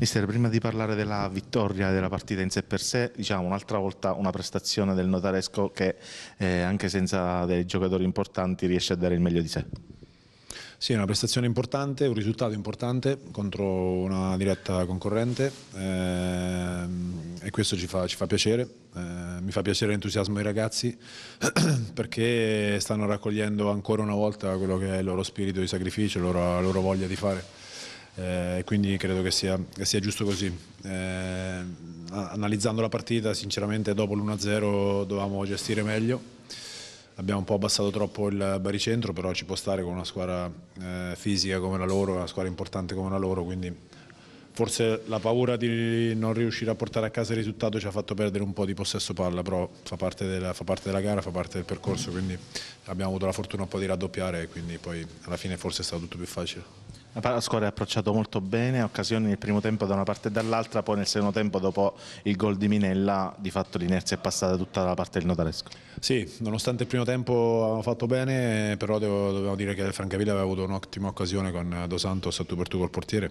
Mister, prima di parlare della vittoria della partita in sé per sé, diciamo un'altra volta una prestazione del Notaresco che eh, anche senza dei giocatori importanti riesce a dare il meglio di sé. Sì, è una prestazione importante, un risultato importante contro una diretta concorrente ehm, e questo ci fa, ci fa piacere, eh, mi fa piacere l'entusiasmo dei ragazzi perché stanno raccogliendo ancora una volta quello che è il loro spirito di sacrificio, la loro, la loro voglia di fare e eh, quindi credo che sia, che sia giusto così. Eh, analizzando la partita, sinceramente dopo l'1-0 dovevamo gestire meglio, abbiamo un po' abbassato troppo il baricentro, però ci può stare con una squadra eh, fisica come la loro, una squadra importante come la loro, quindi forse la paura di non riuscire a portare a casa il risultato ci ha fatto perdere un po' di possesso palla, però fa parte della, fa parte della gara, fa parte del percorso, quindi abbiamo avuto la fortuna un po' di raddoppiare e quindi poi alla fine forse è stato tutto più facile. La squadra è approcciato molto bene, occasioni nel primo tempo da una parte e dall'altra, poi nel secondo tempo dopo il gol di Minella di fatto l'inerzia è passata tutta dalla parte del Notaresco. Sì, nonostante il primo tempo avevamo fatto bene, però devo, dobbiamo dire che Francavilla aveva avuto un'ottima occasione con Dos Santos a tu per tu col portiere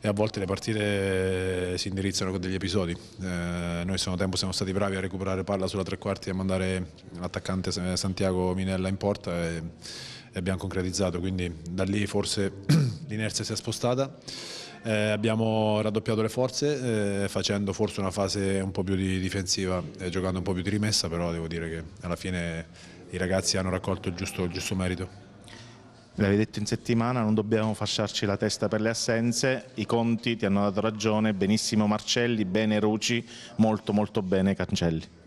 e a volte le partite si indirizzano con degli episodi. Eh, noi secondo tempo siamo stati bravi a recuperare palla sulla tre quarti e a mandare l'attaccante Santiago Minella in porta e, e abbiamo concretizzato, quindi da lì forse l'inerzia si è spostata, eh, abbiamo raddoppiato le forze eh, facendo forse una fase un po' più di difensiva e giocando un po' più di rimessa, però devo dire che alla fine i ragazzi hanno raccolto il giusto, il giusto merito. L'avevi detto in settimana, non dobbiamo fasciarci la testa per le assenze, i conti ti hanno dato ragione, benissimo Marcelli, bene Ruci, molto molto bene Cancelli.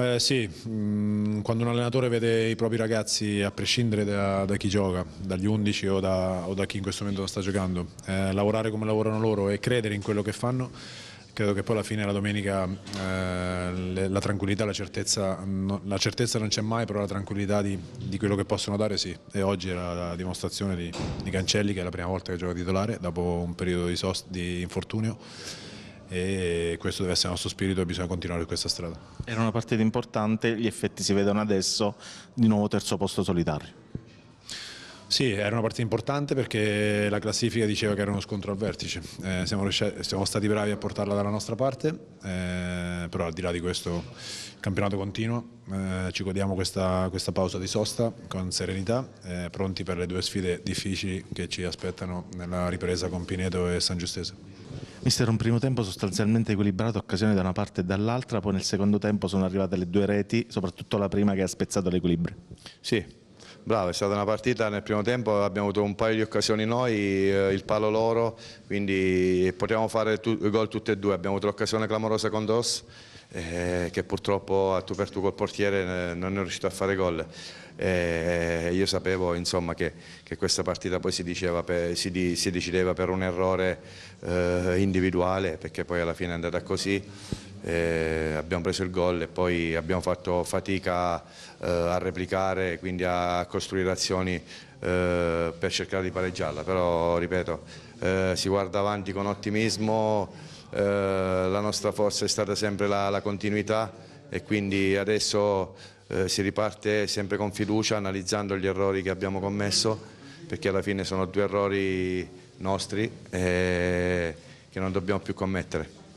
Beh, sì, mm, quando un allenatore vede i propri ragazzi, a prescindere da, da chi gioca, dagli 11 o da, o da, chi in questo momento sta giocando, eh, lavorare come lavorano loro e credere in quello che fanno, credo che poi alla fine la domenica eh, la tranquillità, la certezza, no, la certezza non c'è mai, però la tranquillità di, di, quello che possono dare sì. E oggi era la dimostrazione di, di Cancelli, che è la prima volta che gioca titolare dopo un periodo di, sost, di infortunio e questo deve essere il nostro spirito e bisogna continuare su questa strada. Era una partita importante, gli effetti si vedono adesso, di nuovo terzo posto solitario. Sì, era una partita importante perché la classifica diceva che era uno scontro al vertice, eh, siamo, siamo, stati bravi a portarla dalla nostra parte, eh, però al di là di questo il campionato continua, eh, ci godiamo questa, questa, pausa di sosta con serenità, eh, pronti per le due sfide difficili che ci aspettano nella ripresa con Pineto e San Giustese. Mister, un primo tempo sostanzialmente equilibrato, occasioni da una parte e dall'altra, poi nel secondo tempo sono arrivate le due reti, soprattutto la prima che ha spezzato l'equilibrio. Sì, Bravo, è stata una partita nel primo tempo, abbiamo avuto un paio di occasioni noi, eh, il palo loro, quindi eh, potevamo fare tu, gol tutte e due, abbiamo avuto l'occasione clamorosa con Dos eh, che purtroppo a tu per tu col portiere eh, non è riuscito a fare gol. Eh, io sapevo insomma, che, che, questa partita poi si, per, si, di, si decideva per un errore eh, individuale perché poi alla fine è andata così. Eh, abbiamo preso il gol e poi abbiamo fatto fatica eh, a replicare, quindi a costruire azioni eh, per cercare di pareggiarla, però ripeto, eh, si guarda avanti con ottimismo eh, la nostra forza è stata sempre la, la continuità e quindi adesso eh, si riparte sempre con fiducia analizzando gli errori che abbiamo commesso perché alla fine sono due errori nostri eh, che non dobbiamo più commettere.